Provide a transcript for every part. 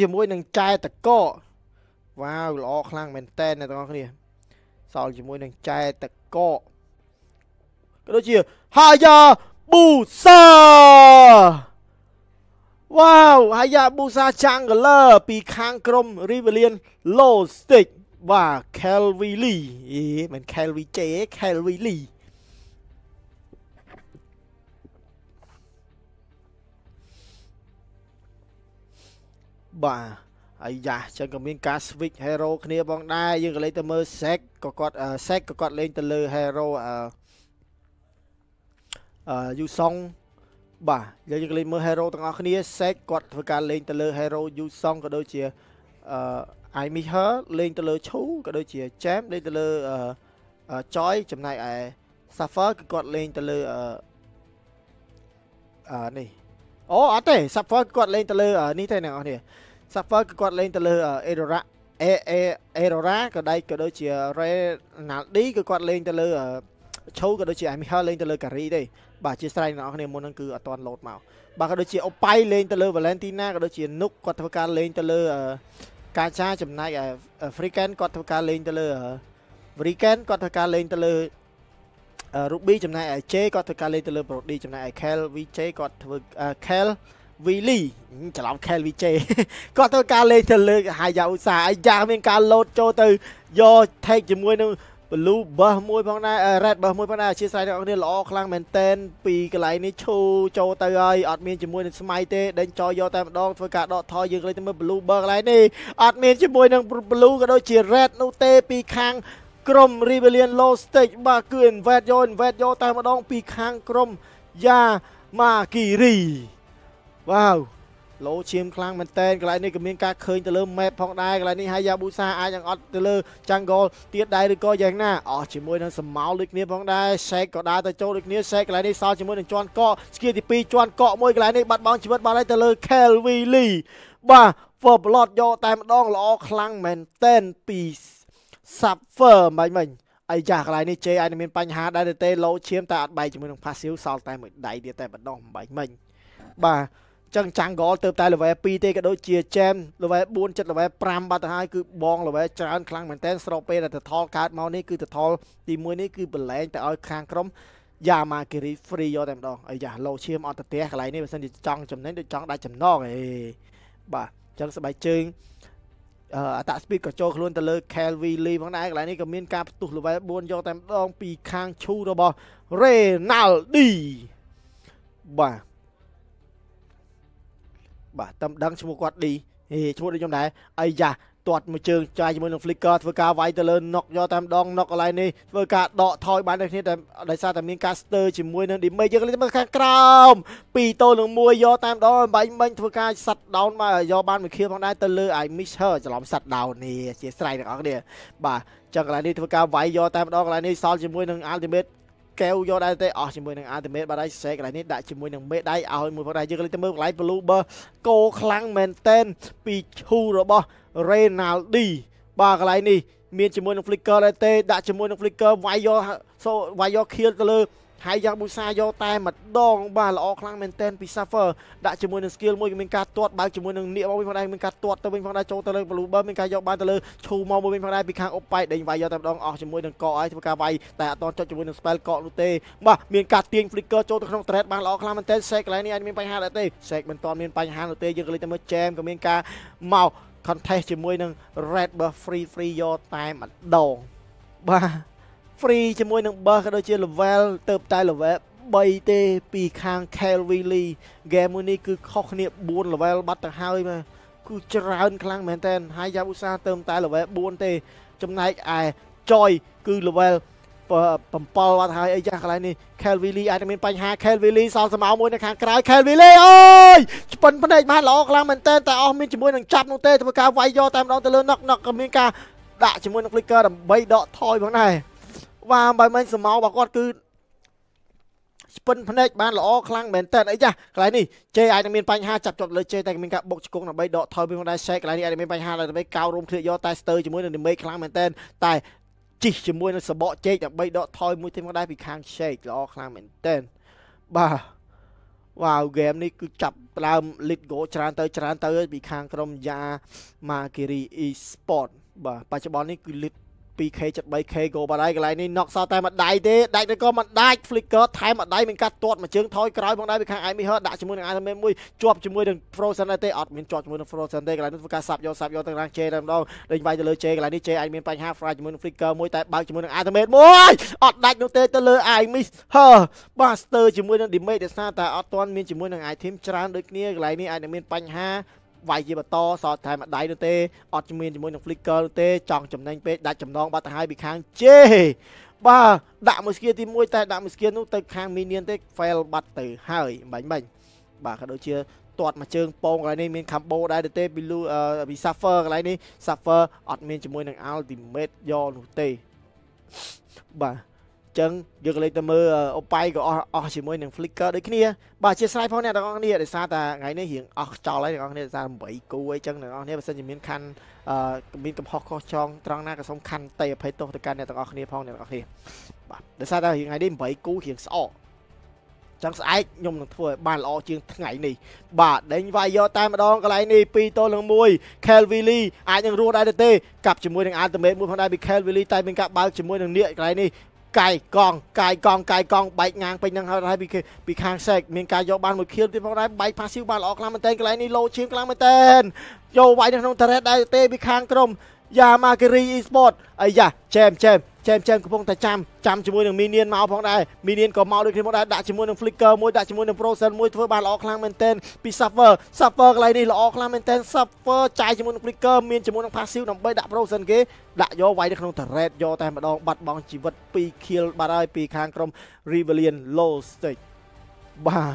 ជាមួយនឹងចែតកោវ៉ាវល្អខ្លាំងមែនតើអ្នកទាំងអស់គ្នាសល់ជាមួយនឹងចែតកោក៏ដូចជាហាយ៉ាប៊ូសាវ៉ាវហាយ៉ាប៊ូសាចាំងកលឺពីខាងក្រុមរីវលៀនឡូស្ទិកបាទ Calvi Lee អីមិន Calvi J Calvi Lee បាទអាយ៉ាចឹងក៏មានការ switch hero គ្នាផងដែរយើងក៏លេងទៅមើល Sek ក៏គាត់ Sek ក៏គាត់លេងទៅលើ hero អឺអឺយូសុងបាទយើងក៏លេងមើល hero ទាំងអស់គ្នា Sek គាត់ធ្វើការលេងទៅលើ hero យូសុងក៏ដូចជាអឺ I miss her លេងទៅលើ Chu ក៏ដូចជា Jam លេងទៅលើអឺ Joy ចំណែកឯ Suffer គឺគាត់លេងទៅលើអឺអឺនេះអូអត់ទេ Suffer គាត់លេងទៅលើនេះទេអ្នកនរគ្នា Suffer គឺគាត់លេងទៅលើ Erora អេអេអេរ៉ូរ៉ាក៏ដៃក៏ដូចជារ៉េណាល់ឌីគឺគាត់លេងទៅលើឆូក៏ដូចជាអេមីហែលលេងទៅលើការីទេបាទជាស្រ័យអ្នកនរគ្នាមុនហ្នឹងគឺអត់ទាន់លោតមកបាទក៏ដូចជាអូប៉ៃលេងទៅលើវ៉ាឡែនទីណាក៏ដូចជានុកគាត់ធ្វើការលេងទៅលើកាចាចំណែកហ្វ្រីកែនគាត់ធ្វើការលេងទៅលើវរីកែនគាត់ធ្វើការលេងទៅលើរូប៊ីចំណែកឯ J គាត់ធ្វើការលេងទៅលើ Brody ចំណែកឯ Kel VJ គាត់ធ្វើ Kel វីលីច្រឡំខេលវីជេគាត់ធ្វើការលេងទៅលើហាយ៉ាឧសាអាយ៉ាមានការលោតចូលទៅយកថេកជាមួយនឹង blue bus មួយផងដែរ red bus មួយផងដែរអធិស្ឋានអ្នកនល្អខ្លាំងមែនតែនពីកន្លែងនេះឈូចូលទៅហើយអត់មានជាមួយនឹងស្មៃទេដេញចោលយកតែម្ដងធ្វើការដកថយយើងលេងទៅមើល blue bus កន្លែងនេះអត់មានជាមួយនឹង blue ក៏ដូចជា red នោះទេពីខាង ក្រុម Rebellion Low Stage បាទគឺ invade យក invade យកតែម្ដងពីខាងក្រុមយ៉ាម៉ាគីរីវ៉ាវលោឈាមខ្លាំងមែនតែនកន្លែងនេះក៏មានការឃើញទៅលើ map ផងដែរកន្លែងនេះហាយ៉ាប៊ូសាអាចនឹងអត់ទៅលើ jungle ទៀតដែរឬក៏យ៉ាងណាអស់ជាមួយនឹងសមោលដូចគ្នាផងដែរ shake ក៏ដើរទៅចូលដូចគ្នា shake កន្លែងនេះសល់ជាមួយនឹងជាន់កកស្គីទី2ជាន់កកមួយកន្លែងនេះបាត់បង់ជីវិតបានហើយទៅលើ Kelvy Lee បាទ for blood យកតែម្ដងល្អខ្លាំងមែនតែនពី suffer មិនមិញអីចាស់កន្លែងនេះជេអាចនឹងមានបញ្ហាដែរទេលោឈាមតែអត់បែកជាមួយនឹង passive សល់តែមួយដៃទៀតតែម្ដងមិនមិញបាទចឹងចាំងហ្គលទៅតែ level 2ទេក៏ដូចជា gem level 4ចិត្ត level 5បាត់ទៅហើយគឺបង level ច្រើនខ្លាំងមែនតើស្របពេលដែលទៅថលកើតមកនេះគឺទៅថលទី1នេះគឺប្រឡែងទៅឲ្យខាងក្រុមយ៉ាម៉ាគិរី free យកតែម្ដងអាយ៉ាលោឈាមអត់ទៅផ្ទះកន្លែងនេះបើសិនជាចង់ចំណេញដូចចង់ដាច់ចំណងអេបាទចឹងស្បែកជើងអតស្ពីតក៏ចូលខ្លួនទៅលើ Calvi Lee ផងដែរកន្លែងនេះក៏មាន ការផ្ទុះ level 4យកតែម្ដងពីខាងឈូរបស់ Renaldi បាទបាទតែមិនដឹងឈ្មោះគាត់ឌីហេឈ្មោះដូចខ្ញុំដែរអាយ៉ាទាត់មួយជើងចាយជាមួយនឹង Flicker ធ្វើការវាយទៅលើ knock យកតែម្ដង knock កន្លែងនេះធ្វើការដកថយបានដូចគ្នាតែដោយសារតែមានការ stir ជាមួយនឹង damage យើងលេងមើលខាងក្រោម2ទល់នឹង1យកតែម្ដងបាញ់មិញធ្វើការ shut down មកយកបានមួយខៀវផងដែរទៅលើ I miss her ច្រឡំ shut down នេះអធិស្ឋានអ្នកនរគ្នាបាទចឹងកន្លែងនេះធ្វើការវាយយកតែម្ដងកន្លែងនេះសល់ជាមួយនឹង ultimate កែវយកដែរទេអស់ជាមួយនឹង Ultimate បាទហើយសេកន្លែងនេះដាក់ជាមួយនឹងមេដៃឲ្យមួយផងដែរយើងលេចទៅមើលកន្លែង Blue Bird គោខ្លាំងមែនតែនពីឈូរបស់ Renaldi បាទកន្លែងនេះមានជាមួយនឹង Flicker ដែរទេ ដាក់ជាមួយនឹង Flicker វាយយកវាយយក kill ទៅលើហើយយ៉ាប៊ូសាយកតែម្ដងបាទល្អខ្លាំងមែនទែនពី Suffer ដាក់ជាមួយនឹង skill មួយក៏មានការទាត់បើកជាមួយនឹងនាគមកវិញផងដែរមានការទាត់ទៅវិញផងដែរចូលទៅលើ Blue Bird មានការយកបានទៅលើឈូមកមួយវិញផងដែរពីខាងអុបប៉ៃដេញវាយយកតែម្ដងអស់ជាមួយនឹងកកឲ្យធ្វើការវាយតែអត់តន់ចុចជាមួយនឹង spell កកនោះទេបាទមានការទាញ flicker ចូលទៅក្នុង thread បានល្អខ្លាំងមែនទែន Shake កន្លែងនេះអាចមានបញ្ហាដែរទេ Shake មិនតន់មានបញ្ហានោះទេយើងក៏លេចតែមើល Jam ក៏មានការមក contest ជាមួយនឹង Red Buff Free Free យកតែម្ដងបាទ free ជាមួយនឹង bus ក៏ដូចជា level ទៅតែ level 3ទេពីខាង Calvary ហ្គេមមួយនេះគឺខុសគ្នា4 level បាត់ទៅហើយបាទគឺច្រើន ខ្លាំងមែនតើហើយយ៉ាឧស្សាហ៍ទៅតែ level 4ទេ ចំណែកឯ Joy គឺ level 7បាត់ហើយអីចាស់កន្លែងនេះ Calvary អាចនឹងមានបញ្ហា Calvary សល់សម្អោមួយនៅខាងក្រៅ Calvary អូយស្ពិនភ្នែកបានល្អខ្លាំងមែនតើតែអស់មានជាមួយនឹងចាប់នោះទេធ្វើការវាយយកតែម្ដងទៅលើ knock knock ក៏មានការដាក់ជាមួយនឹង flicker ដើម្បីដកថយផងដែរវាបើមិនសមោរបស់គាត់គឺស្ពិនភ្នែកបានល្អខ្លាំងមែនតើអីចាស់កន្លែងនេះជេអាចនឹងមានបញ្ហាចាប់ចត់លើជេតែមានការបុកជង្គង់ដើម្បីដកថយពីផងដែរសេកកន្លែងនេះអាចនឹងមានបញ្ហាដើម្បីកោររោមឃ្លៀកយកតែស្ទើរជាមួយនឹងនិមេខ្លាំងមែនតើតែជីកជាមួយនឹងសបកជេកដើម្បីដកថយ មួយទៀតផងដែរពីខាងសេកល្អខ្លាំងមែនតើបាទវ៉ាវហ្គេមនេះគឺចាប់ផ្ដើម lead go ច្រើនទៅច្រើនទៅពីខាងក្រុមយ៉ាម៉ាគីរី e sport បាទបច្ចុប្បន្ននេះគឺ lead 2K ចិត្ត 3K គោបាត់ហើយកន្លែងនេះ knock សោតែមួយដៃទេដាច់ឬក៏មិនដាច់ flicker ថែមមួយដៃមានការទាត់មួយជើងថយក្រោយផងដែរពីខាង Amy Her ដាក់ជាមួយនឹង Iron Man មួយជាប់ជាមួយនឹង Frozen ដែរទេអត់មានជាប់ជាមួយនឹង Frozen ទេកន្លែងនេះធ្វើការសាប់យកសាប់យកទៅខាង J តែម្ដងលេងវាយទៅលើ J កន្លែងនេះ J អាចមានបញ្ហា fry ជាមួយនឹង flicker មួយតែបើកជាមួយនឹង Iron Man មួយអត់ដាច់នោះទេទៅលើ Amy Her Buster ជាមួយនឹង damage ដែលស្ថាតែអត់ទាន់មានជាមួយនឹង item ច្រើនដូចគ្នាកន្លែងនេះអាចនឹងមានបញ្ហាវាយជាបន្តសតតែមួយដៃនោះទេអត់មានជាមួយនឹង Flicker នោះទេចង់ចំណេញពេកដាច់ចំណងបាត់ទៅហើយពីខាងជេបាទដាក់មួយស្គៀទី1តែដាក់មួយស្គៀនោះទៅខាង Minion ទេ fail បាត់ទៅហើយបាញ់បាញ់បាទក៏ដូចជាទាត់មួយជើងពងកន្លែងនេះមាន combo ដែរទេពីលូពី Suffer កន្លែងនេះ Suffer អត់មានជាមួយនឹង Ultimate យកនោះទេបាទចឹងយើងក៏លេចទៅមើលអូប៉ៃក៏អស់អស់ជាមួយនឹង Flickr ដូចគ្នាបាទអធិស្ឋានផងអ្នកទាំងអស់គ្នាដោយសារតែថ្ងៃនេះរៀងអស់ចោលហើយអ្នកទាំងអស់គ្នាដោយសារ8គូអីចឹងអ្នកទាំងអស់គ្នាបើសិនជាមានខណ្ឌមានកំហុសខុសចងត្រង់ណាក៏សូមខណ្ឌតេអភ័យទោសទៅកាន់អ្នកទាំងអស់គ្នាផងអ្នកទាំងអស់គ្នាបាទដោយសារតែរៀងថ្ងៃនេះ8គូរៀងស្អកចឹងស្អែកខ្ញុំនឹងធ្វើឲ្យបានល្អជាងថ្ងៃនេះបាទដេញវាយយកតែម្ដងកន្លែងនេះ2ទល់នឹង1 Kelvili អាចនឹងរស់ដែរទេកាប់ជាមួយនឹង Ultimate មួយផងដែរពី Kelvili តែមានការបើកជាមួយនឹងនៀកកន្លែងនេះកាយកងកាយកងកាយកងបែកងាងពេញនឹងហើយពីពីខាងសេកមានការយកបានមួយខៀវទៀតផងដែរបែកផាស៊ីវបានល្អខ្លាំងមែនតើកន្លែងនេះលោឈៀងខ្លាំងមែនតើយកវាយនៅក្នុងតារ៉េតដែរទេពីខាងក្រុមយ៉ាម៉ាគីរីអ៊ីស្ពតអាយ៉ាចែមចែមចែមចែមកំពុងតែចាំចាំជាមួយនឹងមីនៀនមកផងដែរមីនៀនក៏មកដូចគ្នាមកដែរដាក់ជាមួយនឹង flicker មួយដាក់ជាមួយនឹង frozen មួយធ្វើបានល្អខ្លាំងមែនទែនពី suffer suffer កន្លែងនេះល្អខ្លាំងមែនទែន suffer ចាយជាមួយនឹង flicker មានជាមួយនឹង passive ដើម្បីដាក់ frozen គេដាក់យកវាយនៅក្នុង turret យកតែម្ដងបាត់បង់ជីវិត2 kill បាត់ហើយពីខាងក្រុម Rivalian Low Stake បាទ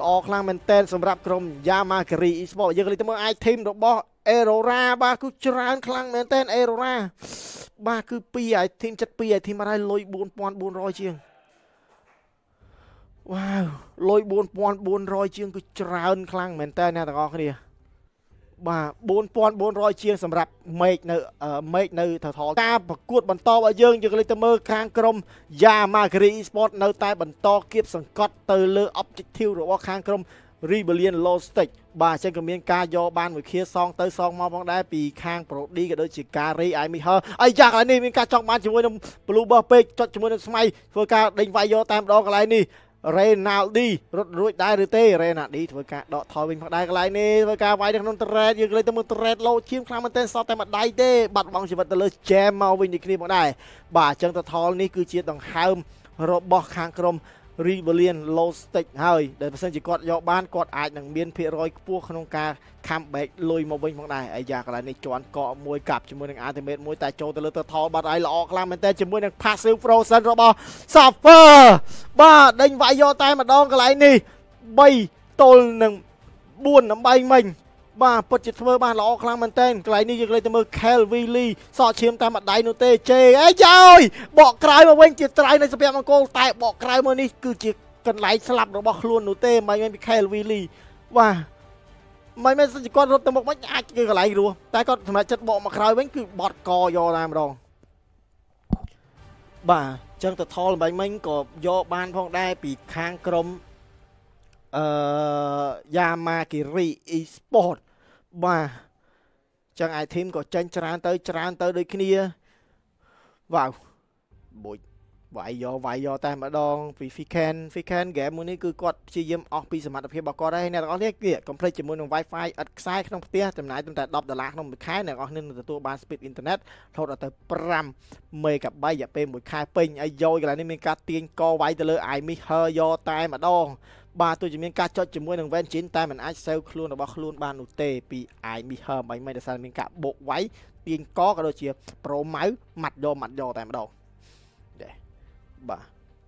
ល្អខ្លាំងមែនទែនសម្រាប់ក្រុម Yamakari Esports យើងលើកទៅមើលអាចធីមរបស់អេរ៉ូរ៉ាបាទគឺច្រើនខ្លាំងមែនតើអេរ៉ូរ៉ាបាទគឺ2ហើយធីមចិត្ត2ហើយធីមអត់ហើយលុយ4400ជាងវ៉ាវលុយ4400ជាងគឺច្រើនខ្លាំងមែនតើអ្នកទាំងអស់គ្នាបាទ4400ជាង សម្រាប់មេកនៅមេកនៅថថលការប្រកួតបន្តរបស់យើងយើងលេចទៅមើលខាងក្រុម Yamagiri Esport នៅតែបន្តគៀបសង្កត់ទៅលើ objective របស់ខាងក្រុម Rebellion Logistic បាទអញ្ចឹងក៏មានការយកបានមួយខៀសងទៅសងមកផងដែរពីខាង Prodi ក៏ដូចជាការ Ray Ai Michael អាយ៉ាកន្លែងនេះមានការចង់បានជាមួយនឹង Blue Buff ពេកចុចជាមួយនឹងស្មៃធ្វើការដេញវាយយកតែម្ដងកន្លែងនេះ Renaldi រត់រួចដែរឬទេ Renaldi ធ្វើការដកថយវិញផងដែរកន្លែងនេះធ្វើការវាយនៅក្នុង thread យើងលេងទៅមើល thread លោឈាមខ្លាំងមែនទេសតតែមួយដៃទេបាត់បង់ជីវិតទៅលើ jam មកវិញនេះគ្នាផងដែរបាទអញ្ចឹងតថលនេះគឺជាដង្ហើម របស់ខាងក្រុមរីបលៀនឡូស្ទិចហើយដែលបើសិនជាគាត់យកបានគាត់អាចនឹងមានភាគរយខ្ពស់ក្នុងការ comeback លុយមកវិញផងដែរអាយ៉ាកន្លែងនេះជន់កក់មួយកាប់ជាមួយនឹង ultimate មួយតែចូលទៅលើទៅថលបាត់ហើយល្អខ្លាំងមែនតើជាមួយនឹង passive frozen របស់ Safer បាទដេញវាយយកតែម្ដងកន្លែងនេះ3ទល់នឹង4ដើម្បីមិញបាទពិតជាធ្វើបានល្អខ្លាំងមែនទែនកន្លែងនេះយើងលេងទៅមើល Kelvin Lee សក់ឈាមតាមម្ដាយនោះទេជេអីយ៉ោយបកក្រោយមកវិញជាត្រៃនៅសពាក់មង្គលតែ បកក្រោយមកនេះគឺជា កន្លែងស្លាប់របស់ខ្លួននោះទេមិនមែនពី Kelvin Lee បាទមិនមែនសិនជាគាត់រត់ទៅមុខវិញអាចគឺកន្លែងរស់តែគាត់សម្រាប់ចិត្តបកមកក្រោយវិញគឺបត់កយកតែម្ដងបាទចឹងទៅថលល្បែងមិញក៏យកបានផងដែរពីខាងក្រុមអឺយ៉ាម៉ាគីរីអ៊ីស្ពតបាទចឹងឯធីមក៏ចេញ ច្រើនទៅច្រើនទៅដូចគ្នាវ៉ាវបុយវាយយកវាយយកតែម្ដងពី Fican Fican ហ្គេមមួយនេះគឺគាត់ព្យាយាមអស់ពីសមត្ថភាពរបស់គាត់ហើយអ្នកទាំងអស់នេះគេកុំភ្លេចជាមួយនឹង Wi-Fi ឥតខ្សែក្នុងផ្ទះចំណាយត្រឹមតែ10ដុល្លារក្នុងមួយខែអ្នកទាំងអស់នេះនឹងទទួលបាន speed internet រហូតដល់ទៅ5 megabyte រយៈពេលមួយខែពេញហើយយកកន្លែងនេះមានការទាញកវាយទៅលើ iMisher យកតែម្ដងបាទទោះជាមានការចុចជាមួយនឹង Vengeance តែมันអាចសេវខ្លួនរបស់ខ្លួនបាននោះទេពី I Miher មិនមិនដោយសារមានការបោកវាយទាញកក៏ដូចជាប្រម៉ៅម៉ាត់យកម៉ាត់យកតែម្ដងដែរបាទ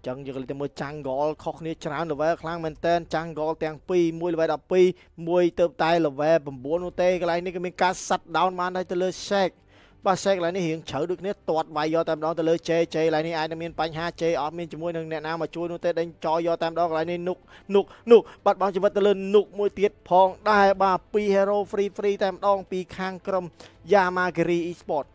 ចឹងយើងទៅមើល Jungle ខុសគ្នាច្រើន level ខ្លាំងមែនតើ Jungle ទាំងពីរមួយ level 12មួយទៅតែ level 9នោះទេកន្លែងនេះក៏មានការ shut down បានដែរទៅលើ Shake បាទសេកឡើយនេះរៀងជ្រៅដូចគ្នាទាត់វាយយកតែម្ដងទៅលើ JJ ឡើយនេះអាចនឹងមានបញ្ហា J អត់មានជាមួយនឹងអ្នកណាមកជួយនោះទេដេញចោលយកតែម្ដងឡើយនេះនុកនុកនុកបាត់បង់ជីវិតទៅលើនុកមួយទៀតផង ដែរបាទពី Hero Free Free តែម្ដងពីខាងក្រុម Yamagiri Esport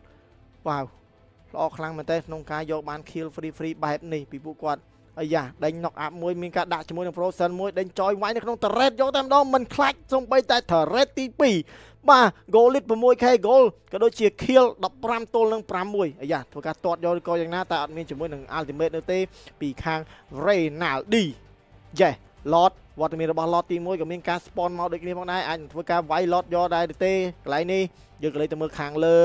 វ៉ាវល្អខ្លាំងមែនទេក្នុងការយកបាន kill free free បែបនេះពីពួកគាត់អាយ៉ាដេញ knock up មួយមានការដាក់ជាមួយនឹង Frozen មួយដេញចយវាយនៅក្នុង turret យកតែម្ដងមិនខ្លាច់សំបីតែ turret ទី2បាទ goal lead 6k goal ក៏ដូចជា kill 15ទល់នឹង6អាយ៉ាធ្វើការទាត់យកឬក៏យ៉ាងណាតែអត់មានជាមួយនឹង ultimate នៅទេពីខាង Renaldi យ៉េ Lord វត្តមានរបស់ lot ទី1ក៏មានការ spawn មកដូចគ្នាផងដែរអាចនឹងធ្វើការវាយ lot យកដែរទេកន្លែងនេះយើងក៏លេចទៅមើលខាងលើ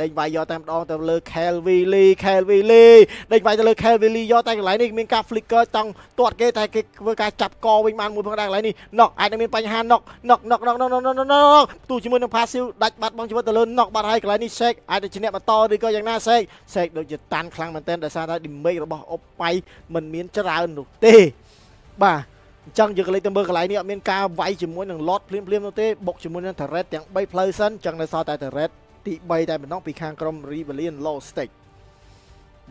ដេញវាយយកតែម្ដងទៅលើ Kelvy Lee Kelvy Lee ដេញវាយទៅលើ Kelvy Lee យកតែកន្លែងនេះមានការ flicker ចង់ទាត់ គេតែគេធ្វើការចាប់កវិញបានមួយផងដែរកន្លែងនេះ knock អាចនឹងមានបញ្ហា knock knock knock knock knock knock knock ទូជាមួយនឹង passive ដាច់បាត់បង់ជីវិតទៅលើ knock បាត់ហើយកន្លែងនេះ Shake អាចនឹងជាអ្នកបន្តឬក៏យ៉ាងណា Shake Shake ដូចជាតាន់ខ្លាំងមែនទែនដោយសារតែ damage របស់ Oppai មិនមានច្រើននោះទេបាទអញ្ចឹងយើងក៏លេចទៅមើលកន្លែងនេះអត់មានការវាយជាមួយនឹង lot ភ្លាមភ្លាមនោះទេបុកជាមួយនឹង turret ទាំង3ផ្លូវសិនអញ្ចឹងនៅសល់តែ turret ទី3តែម្ដងពីខាងក្រុម Rebellion Low Stick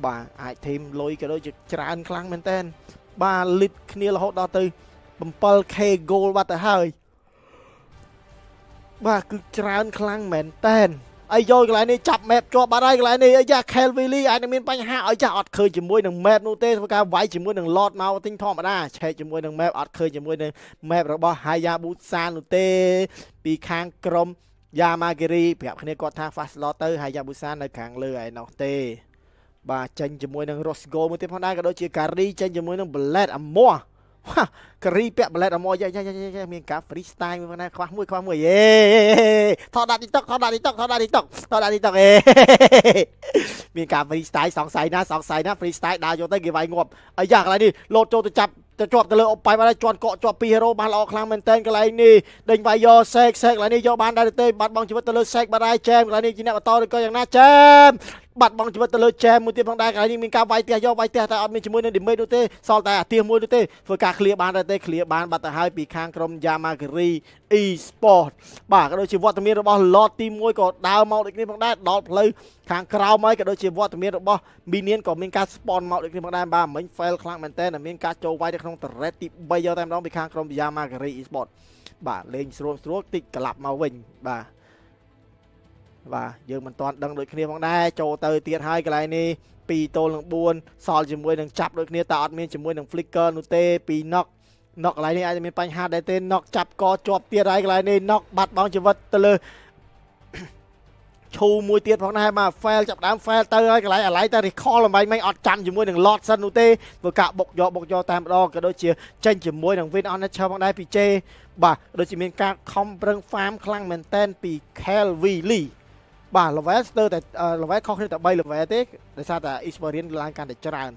បាទអាចធីមលុយក៏ដូចជាច្រើនខ្លាំងមែនតើបាទ lead គ្នារហូតដល់ទៅ 7k goal បាត់ទៅហើយបាទគឺច្រើនខ្លាំងមែនតើអីយកកន្លែងនេះចាប់មេបជាប់បាត់ហើយកន្លែងនេះអាយ៉ាខេលវីលីអាចនឹងមានបញ្ហាអាយ៉ាអត់ឃើញជាមួយនឹងមេបនោះទេធ្វើការវាយជាមួយនឹងឡតមកទិញធម្មតាឆែកជាមួយនឹងមេបអត់ឃើញជាមួយនឹងមេបរបស់ហាយ៉ាប៊ូសាននោះទេពីខាងក្រុមយ៉ាម៉ាគេរីប្រាប់គ្នាគាត់ថា fast slot ទៅហាយ៉ាប៊ូសាននៅខាងលើឯណោះទេ បាទចេញជាមួយនឹង Rosgo មួយទៀតផងដែរក៏ដូចជា Carry ចេញជាមួយនឹង Blade អាមាស់ហាការីពាក់ប្លែតអមយ៉ាយ៉ាមានការ freestyle មួយណាខ្វះមួយខ្វះមួយអេថតដាក់ TikTok ថតដាក់ TikTok ថតដាក់ TikTok ថតដាក់ TikTok អេមានការ freestyle សង្ស័យណាសង្ស័យណា freestyle ដើរយកទៅគេវាយងាប់អាយ៉ាកន្លែងនេះលោតចូលទៅចាប់ទៅជាប់ទៅលើអុបប៉ៃបានហើយជន់កក់ជាប់ពីហេរ៉ូបានល្អខ្លាំងមែនទែនកន្លែងនេះដេញវាយយកសេកសេកកន្លែងនេះយកបានដែរទេបាត់បង់ជីវិតទៅលើសេកបាត់ហើយចែមកន្លែងនេះជាអ្នកបន្តឬក៏យ៉ាងណាចែមបាត់បង់ជីវិតទៅលើចែមមួយទៀតផងដែរកន្លែងនេះមានការវាយផ្ទះយកវាយផ្ទះតែអត់មានជាមួយនឹងឌីមេតនោះទេសល់តែអាទិះមួយនោះទេធ្វើការឃ្លៀបានដែរទេឃ្លៀបានបាត់ទៅហើយពីខាងក្រុមយ៉ាម៉ាហ្គរី e-sport បាទក៏ដូចជាវត្តមានរបស់ lot ទី1ក៏ដើរមកដូចគ្នាផងដែរដល់ផ្លូវខាងក្រោមហើយក៏ដូចជាវត្តមានរបស់ minion ក៏មានការ spawn មកដូចគ្នាផងដែរបាទមិញ fail ខ្លាំងមែនតើមានការចូលវាយនៅក្នុង threat ទី3យកតែម្ដងពីខាងក្រុមវិយា Magari e-sport បាទលេងស្រួលស្រួលតិចក្លាប់មកវិញបាទបាទយើងមិនទាន់ដឹងដូចគ្នាផងដែរចូលទៅទៀតហើយកន្លែងនេះ2ទល់នឹង4សល់ជាមួយនឹងចាប់ដូចគ្នាតែអត់មានជាមួយនឹង flicker នោះទេ2 knock ណុកកន្លែងនេះអាចមានបញ្ហាដែរទេណុកចាប់កជាប់ទៀតហើយកន្លែងនេះណុកបាត់បង់ជីវិតទៅលើឈូមួយទៀតផងដែរបាទ fail ចាប់ដើម fail ទៅហើយកន្លែងអាឡៃតែ recall ល្មៃមិនអត់ចាំជាមួយនឹង lot សិននោះទេធ្វើការបុកយកបុកយកតាមម្ដងក៏ដូចជាចេញជាមួយនឹង win on nature ផងដែរពី J បាទដូចជាមានការខំប្រឹង farm ខ្លាំងមែនតែនពី Kelvy Lee បាទ level ស្ទើរតែ level ខុសគ្នាតែ3 level ទេដោយសារតែ experience ឡើងកាន់តែច្រើន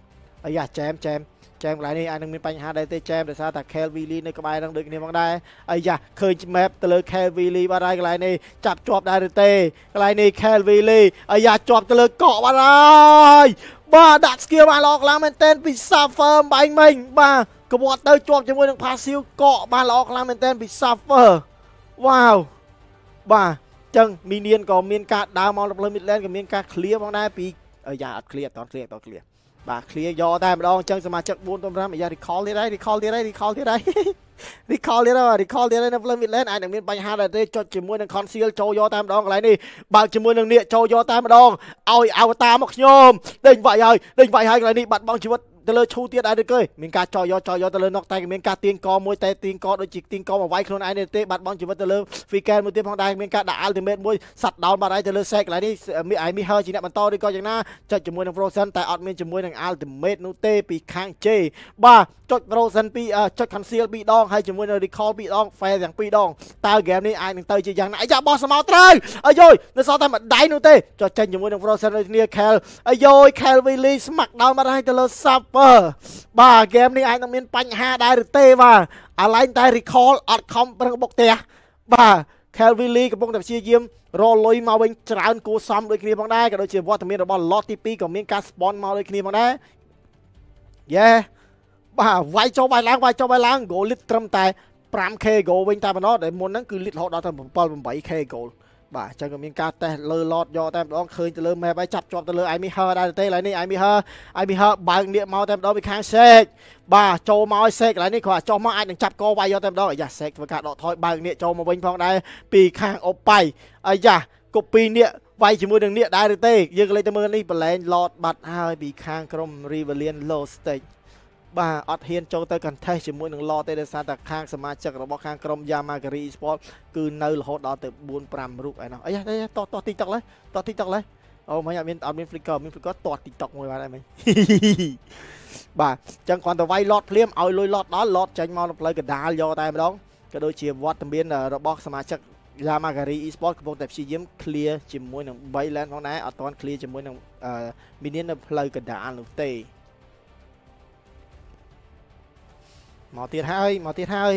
អាយ៉ាចែមចែមចែមកន្លែងនេះអាចនឹងមានបញ្ហាដែរទេចែមដោយសារតែ Kelvili នៅក្បែរនឹងដូចគ្នាផងដែរអាយ៉ាឃើញ map ទៅលើ Kelvili បាត់ហើយកន្លែងនេះចាប់ជាប់ដែរឬទេកន្លែងនេះ Kelvili អាយ៉ាជាប់ទៅលើកកបាត់ហើយបាទដាក់ skill បានល្អខ្លាំងមែនទែនពី Suffer បាញ់មិញបាទកបាត់ទៅជាប់ជាមួយនឹង Passive កកបានល្អខ្លាំងមែនទែនពី Suffer វ៉ាវបាទចឹងមីនៀនក៏មាន ការដើរមកលើ mid lane ក៏មាន ការ clear ផងដែរពីអាយ៉ាអត់ clear អត់តន់ clear អត់តន់ clear បាទ clear យកតែម្ដងអញ្ចឹងសមាជិក4ទំរាំអាយ៉ា recall ទៀតហើយ recall ទៀតហើយ recall ទៀតហើយ recall ទៀតហើយ recall ទៀតហើយនៅ flank mid lane អាចនឹងមានបញ្ហាដែរទេចុចជាមួយនឹង conceal ចូលយកតែម្ដងកន្លែងនេះបើកជាមួយនឹងនាគចូលយកតែម្ដងឲ្យ avatar មកខ្ញុំដេញវាយហើយដេញវាយហើយកន្លែងនេះបាត់បង់ជីវិតទៅលើឈូទៀតអីទៅគេមានការចោយកចោយកទៅលើណុកតែមានការទាញកមួយតែទាញកដូចជាទាញកមកវាយខ្លួនឯងនេះទេបាត់បង់ជីវិតទៅលើ Fiken មួយទៀតផងដែរមានការដាក់ Ultimate មួយសាត់ដោនបាត់ឯងទៅលើ Sack កន្លែងនេះមានឯមីហើជាអ្នកបន្តឬក៏យ៉ាងណាចុចជាមួយនឹង Frozen តែអត់មានជាមួយនឹង Ultimate នោះទេពីខាង J បាទចុច Frozen ពីចុច Conceal ពីរដងហើយជាមួយនឹង Recall ពីរដង Fail ទាំងពីរដងតើ game នេះអាចនឹងទៅជាយ៉ាងណាអាយ៉ាបោះសមោត្រូវអាយយនៅសល់តែមួយដៃនោះទេចុចចេញជាមួយនឹង Frozen ដូចគ្នា Kel អាយយ Kel Willy ស្មាក់ដោនបាត់ឯងទៅលើ Sub 7បាទហ្គេមនេះអាចនឹងមានបញ្ហាដែរឬទេបាទអាឡែងតែ recall អត់ខំប្រឹងបុកផ្ទះបាទ Calvin Lee កំពុងតែព្យាយាមរលុយមកវិញច្រើនគួសមដូចគ្នាផងដែរក៏ដូចជាវត្តមានរបស់ lot ទី2ក៏មានការ spawn មកដូចគ្នាផងដែរយេបាទវាយចុះវាយឡើងវាយចុះវាយឡើង goal លីតត្រឹមតែ 5k goal វិញតែប៉ុណ្ណោះដែលមុនហ្នឹងគឺលីតរហូតដល់ទៅ7 8k goal បាទអញ្ចឹងក៏មានការតេសលើឡតយកតែម្ដងឃើញទៅលើ map ហើយចាប់ជាប់ទៅលើ Amy Her ដែរទេឥឡូវនេះ Amy Her Amy Her បើកនៀកមកតែម្ដងពីខាង Shake បាទចូលមកឲ្យ Shake ឥឡូវនេះគាត់ចុះមកអាចនឹងចាប់កវាយយកតែម្ដងអាយ៉ា Shake ធ្វើការដកថយបើកនៀកចូលមកវិញផងដែរពីខាង Oppai អាយ៉ាកូពីនៀកវាយជាមួយនឹងនៀកដែរឬទេយើងក៏លេចទៅមើលនេះប្រឡែងឡតបាត់ហើយពីខាងក្រុម Rivalian Low Stake បាទអត់ហ៊ានចូលទៅ contest ជាមួយនឹង law ទេដោយសារតែខាងសមាជិករបស់ខាងក្រុម Yamagari Sport គឺនៅរហូតដល់ទៅ4 5រូបឯណោះអីតោះតោះ TikTok ឡើយតោះ TikTok ឡើយអូមិនអត់មានអត់មាន flicker មាន flicker តោះ TikTok មួយបាទឯងមិញបាទអញ្ចឹងគ្រាន់តែវាយ lot ភ្លាមឲ្យលុយ lot ដល់ lot ចេញមកនៅផ្លូវកដាលយកតែម្ដងក៏ដូចជាវត្តមានរបស់សមាជិក Yamagari Esport កំពុងតែព្យាយាម clear ជាមួយនឹង3 lane ផងដែរអត់ទាន់ clear ជាមួយនឹង minion នៅផ្លូវកដាលនោះទេមកទៀតហើយមកទៀតហើយ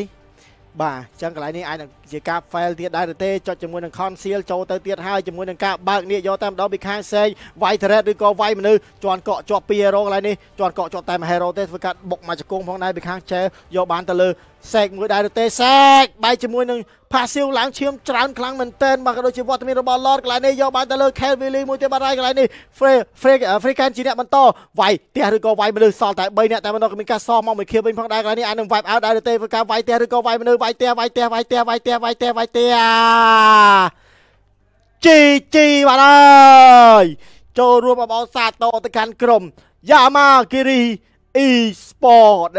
បាទអញ្ចឹងកន្លែងនេះអាចនឹងជាការ fail ទៀតដែរឬទេចុចជាមួយនឹង conceal ចូលទៅទៀតហើយជាមួយនឹងការបើកនេះយកតែម្ដងពីខាងផ្សេងវាយ thread ឬក៏វាយមនុស្សជន់កក់ជាប់ពី hero កន្លែងនេះជន់កក់ជាប់តែមួយ hero ទេធ្វើការបុកមកជង្គង់ផងដែរពីខាង chair យកបានទៅលើសេកមួយដែរឬទេសេកបាយជាមួយនឹងផាស៊ីវឡើងឈាមច្រើនខ្លាំងមែនទែនមកក៏ដូចជាវត្តមានរបស់ Lord កន្លែងនេះយកបានទៅលើ Kane Willy មួយទៀតបាត់ហើយកន្លែងនេះ Frey Frey Frey Kane ជាអ្នកបន្តវាយទះឬក៏វាយមនុស្សសល់តែ3អ្នកតែមិនដល់មានការសមកមួយខៀវវិញផងដែរកន្លែងនេះអាចនឹង wipe out ដែរទេធ្វើការវាយទះឬក៏វាយមនុស្សវាយទះវាយទះវាយទះវាយទះវាយទះវាយទះជីជីបាត់ហើយចូលរួមអបអរសាទរទៅកាន់ក្រុម Yamagiri e-sport